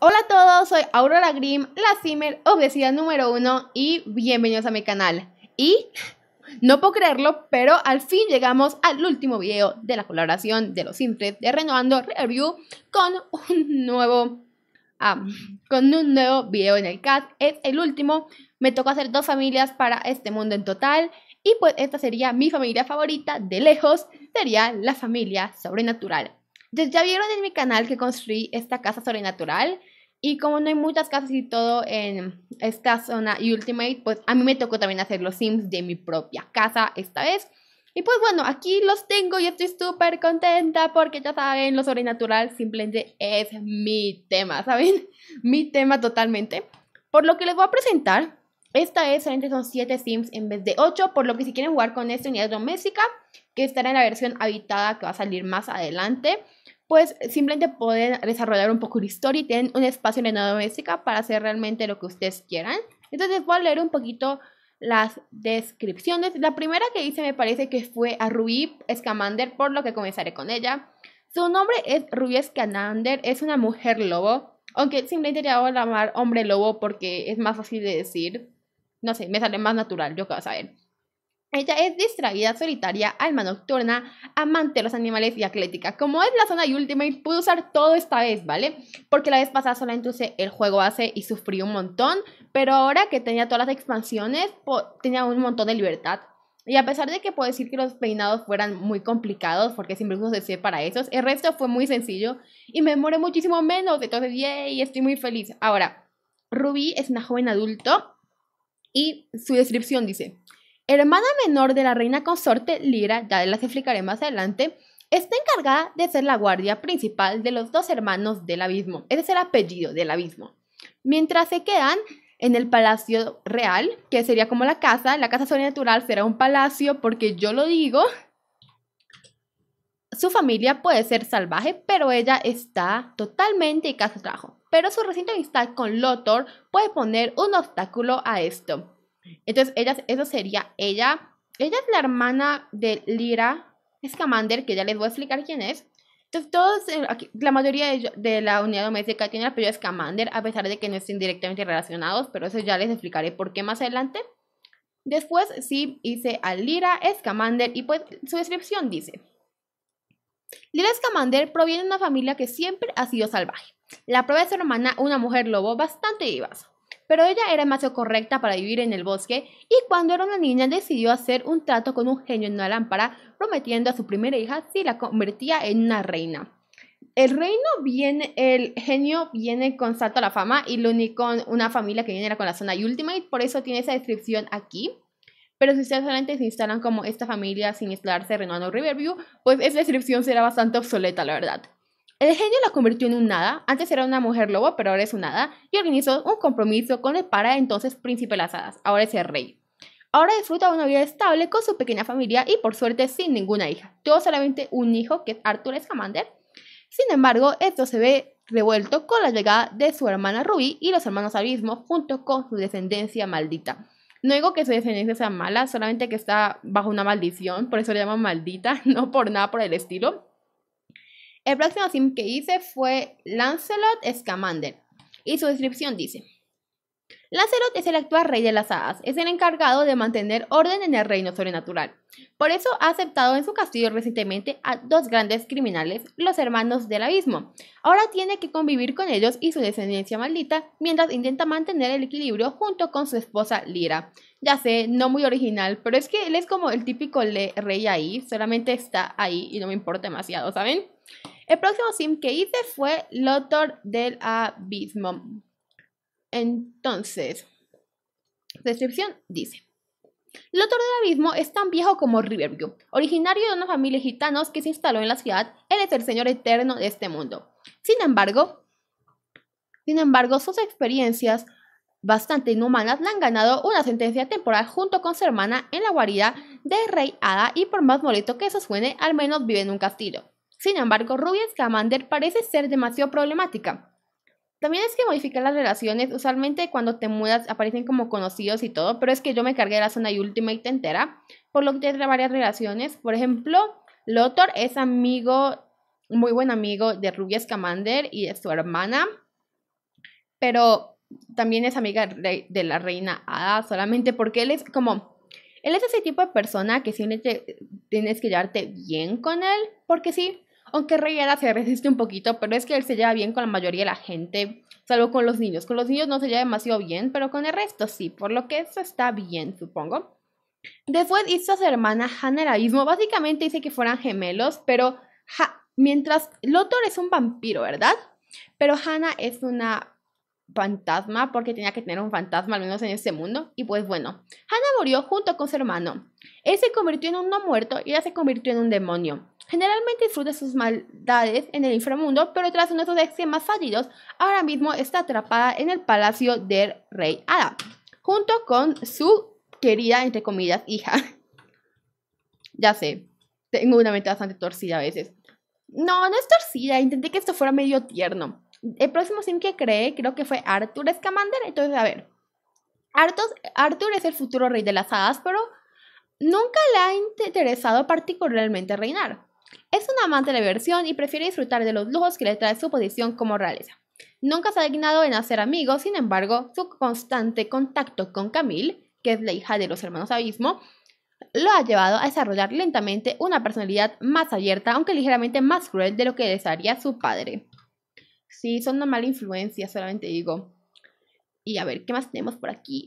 Hola a todos, soy Aurora Grimm, la Simmer obesidad número uno y bienvenidos a mi canal. Y no puedo creerlo, pero al fin llegamos al último video de la colaboración de los simples de Renovando Review con un nuevo ah, con un nuevo video en el CAT. Es el último, me tocó hacer dos familias para este mundo en total. Y pues esta sería mi familia favorita de lejos, sería la familia sobrenatural. Ya vieron en mi canal que construí esta casa sobrenatural, y como no hay muchas casas y todo en esta zona y Ultimate, pues a mí me tocó también hacer los Sims de mi propia casa esta vez. Y pues bueno, aquí los tengo y estoy súper contenta porque ya saben, lo sobrenatural simplemente es mi tema, ¿saben? Mi tema totalmente. Por lo que les voy a presentar, esta vez solamente son 7 Sims en vez de 8, por lo que si quieren jugar con esta unidad doméstica, que estará en la versión habitada que va a salir más adelante, pues simplemente pueden desarrollar un poco la historia y tener un espacio en la doméstica para hacer realmente lo que ustedes quieran. Entonces voy a leer un poquito las descripciones. La primera que hice me parece que fue a Ruby Scamander, por lo que comenzaré con ella. Su nombre es Ruby Scamander, es una mujer lobo, aunque simplemente le a llamar hombre lobo porque es más fácil de decir. No sé, me sale más natural, yo que voy a saber. Ella es distraída, solitaria, alma nocturna, amante de los animales y atlética. Como es la zona de Ultimate, pude usar todo esta vez, ¿vale? Porque la vez pasada solamente usé el juego base y sufrí un montón, pero ahora que tenía todas las expansiones, tenía un montón de libertad. Y a pesar de que puedo decir que los peinados fueran muy complicados, porque siempre uno se para esos, el resto fue muy sencillo y me demoré muchísimo menos. Entonces, yay, estoy muy feliz. Ahora, Ruby es una joven adulto y su descripción dice hermana menor de la reina consorte Lira, ya las explicaré más adelante, está encargada de ser la guardia principal de los dos hermanos del abismo, ese es el apellido del abismo. Mientras se quedan en el palacio real, que sería como la casa, la casa sobrenatural será un palacio porque yo lo digo, su familia puede ser salvaje, pero ella está totalmente y casa Pero su reciente amistad con Lothar puede poner un obstáculo a esto. Entonces, ella, eso sería ella. Ella es la hermana de Lyra Scamander, que ya les voy a explicar quién es. Entonces, todos, eh, la mayoría de, la unidad doméstica tiene el apellido Scamander, a pesar de que no estén directamente relacionados, pero eso ya les explicaré por qué más adelante. Después, sí, hice a Lira Scamander y pues su descripción dice, Lyra Scamander proviene de una familia que siempre ha sido salvaje. La prueba es su hermana, una mujer lobo bastante vivaz pero ella era demasiado correcta para vivir en el bosque y cuando era una niña decidió hacer un trato con un genio en una lámpara, prometiendo a su primera hija si la convertía en una reina. El reino viene, el genio viene con salto a la fama y lo único con una familia que viene era con la zona Ultimate, por eso tiene esa descripción aquí. Pero si ustedes solamente se instalan como esta familia sin instalarse Renano Riverview, pues esa descripción será bastante obsoleta, la verdad. El genio la convirtió en un nada, antes era una mujer lobo, pero ahora es un nada, y organizó un compromiso con el para entonces príncipe las hadas, ahora es el rey. Ahora disfruta una vida estable con su pequeña familia y por suerte sin ninguna hija. Tuvo solamente un hijo, que es Arthur Scamander. Sin embargo, esto se ve revuelto con la llegada de su hermana Ruby y los hermanos Abismo junto con su descendencia maldita. No digo que su descendencia sea mala, solamente que está bajo una maldición, por eso le llaman maldita, no por nada por el estilo. El próximo sim que hice fue Lancelot Scamander. Y su descripción dice: Lancelot es el actual rey de las hadas, es el encargado de mantener orden en el reino sobrenatural. Por eso ha aceptado en su castillo recientemente a dos grandes criminales, los hermanos del abismo. Ahora tiene que convivir con ellos y su descendencia maldita mientras intenta mantener el equilibrio junto con su esposa Lyra. Ya sé, no muy original, pero es que él es como el típico rey ahí, solamente está ahí y no me importa demasiado, ¿saben? El próximo sim que hice fue Lotor del Abismo. Entonces, descripción dice. Lotor del Abismo es tan viejo como Riverview, originario de una familia gitanos que se instaló en la ciudad, él es el señor eterno de este mundo. Sin embargo, sin embargo, sus experiencias bastante inhumanas le han ganado una sentencia temporal junto con su hermana en la guarida de Rey Ada. y por más molesto que eso suene, al menos vive en un castillo. Sin embargo, Ruby Scamander parece ser demasiado problemática. También es que modificar las relaciones, usualmente cuando te mudas aparecen como conocidos y todo, pero es que yo me cargué la zona y te entera, por lo que trae varias relaciones. Por ejemplo, Lothar es amigo, muy buen amigo de Ruby Scamander y de su hermana, pero también es amiga de la reina Ada, solamente porque él es como él es ese tipo de persona que siempre tienes que llevarte bien con él, porque sí, aunque era se resiste un poquito, pero es que él se lleva bien con la mayoría de la gente, salvo con los niños. Con los niños no se lleva demasiado bien, pero con el resto sí, por lo que eso está bien, supongo. Después hizo a su hermana Hannah el abismo. Básicamente dice que fueran gemelos, pero mientras Lothar es un vampiro, ¿verdad? Pero Hannah es una fantasma porque tenía que tener un fantasma al menos en este mundo. Y pues bueno, Hannah murió junto con su hermano. Él se convirtió en un no muerto y ella se convirtió en un demonio. Generalmente disfruta sus maldades en el inframundo, pero tras uno de sus fallidos, ahora mismo está atrapada en el palacio del rey Ada, junto con su querida, entre comillas, hija. ya sé, tengo una mente bastante torcida a veces. No, no es torcida, intenté que esto fuera medio tierno el próximo sim que cree creo que fue Arthur Escamander. Entonces, a ver, Arthur, es el futuro rey de las hadas, pero nunca le ha interesado particularmente reinar. Es un amante de la diversión y prefiere disfrutar de los lujos que le trae su posición como realeza. Nunca se ha dignado en hacer amigos, sin embargo, su constante contacto con Camille, que es la hija de los hermanos Abismo, lo ha llevado a desarrollar lentamente una personalidad más abierta, aunque ligeramente más cruel de lo que desearía su padre. Sí, son una mala influencia, solamente digo. Y a ver, ¿qué más tenemos por aquí?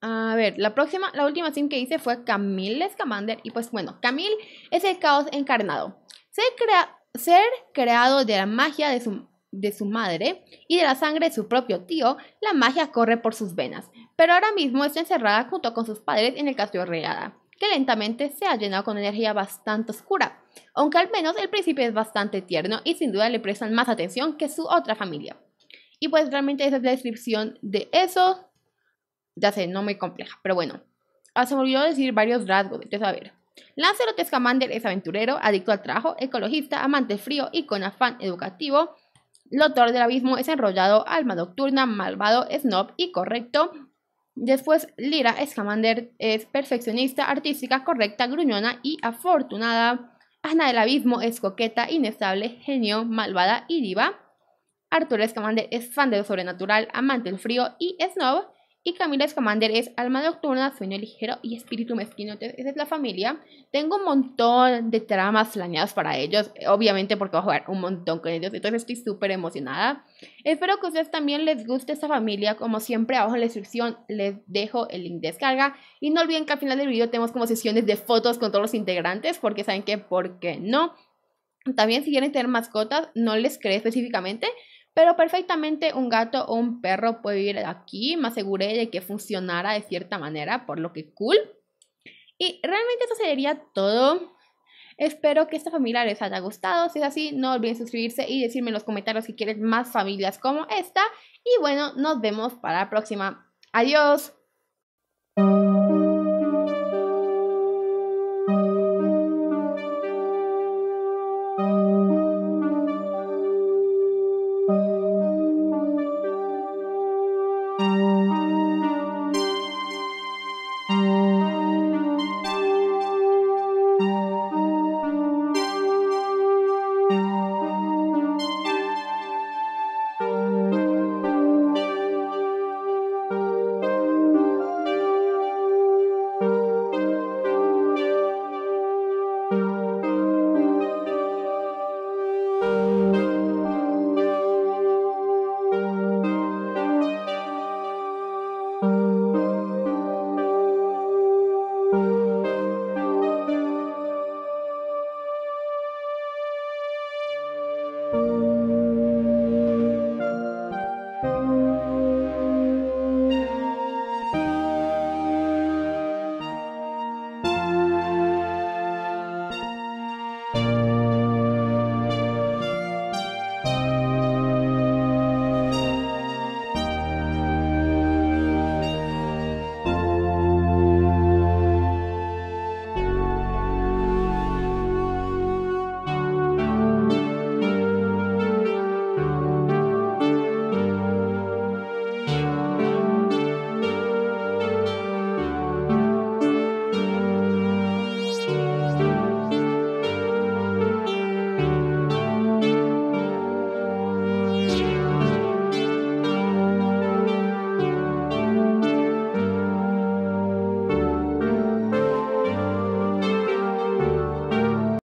A ver, la próxima, la última sim que hice fue Camille Scamander. Y pues bueno, Camille es el caos encarnado. Ser, creado de la magia de su, de su madre y de la sangre de su propio tío, la magia corre por sus venas. Pero ahora mismo está encerrada junto con sus padres en el castillo Reada que lentamente se ha llenado con energía bastante oscura, aunque al menos el príncipe es bastante tierno y sin duda le prestan más atención que su otra familia. Y pues realmente esa es la descripción de eso. Ya sé, no muy compleja, pero bueno. Ah, se volvió olvidó decir varios rasgos, entonces a ver. Lancelot Scamander es aventurero, adicto al trabajo, ecologista, amante frío y con afán educativo. Lotor del abismo es enrollado, alma nocturna, malvado, snob y correcto. Después, Lira Escamander es perfeccionista, artística, correcta, gruñona y afortunada. Ana del Abismo es coqueta, inestable, genio, malvada y diva. Arturo Escamander es fan de lo sobrenatural, amante del frío y snob. Y Camila Scamander es alma nocturna, sueño ligero y espíritu mezquino. Entonces, esa es la familia. Tengo un montón de tramas planeadas para ellos, eh, obviamente porque voy a jugar un montón con ellos. Entonces estoy súper emocionada. Espero que a ustedes también les guste esta familia. Como siempre, abajo en la descripción les dejo el link de descarga. Y no olviden que al final del video tenemos como sesiones de fotos con todos los integrantes, porque saben que, ¿por qué no? También si quieren tener mascotas, no les cree específicamente, pero perfectamente un gato o un perro puede vivir aquí. Me aseguré de que funcionara de cierta manera, por lo que cool. Y realmente eso sería todo. Espero que esta familia les haya gustado. Si es así, no olviden suscribirse y decirme en los comentarios si quieren más familias como esta. Y bueno, nos vemos para la próxima. Adiós. Thank you.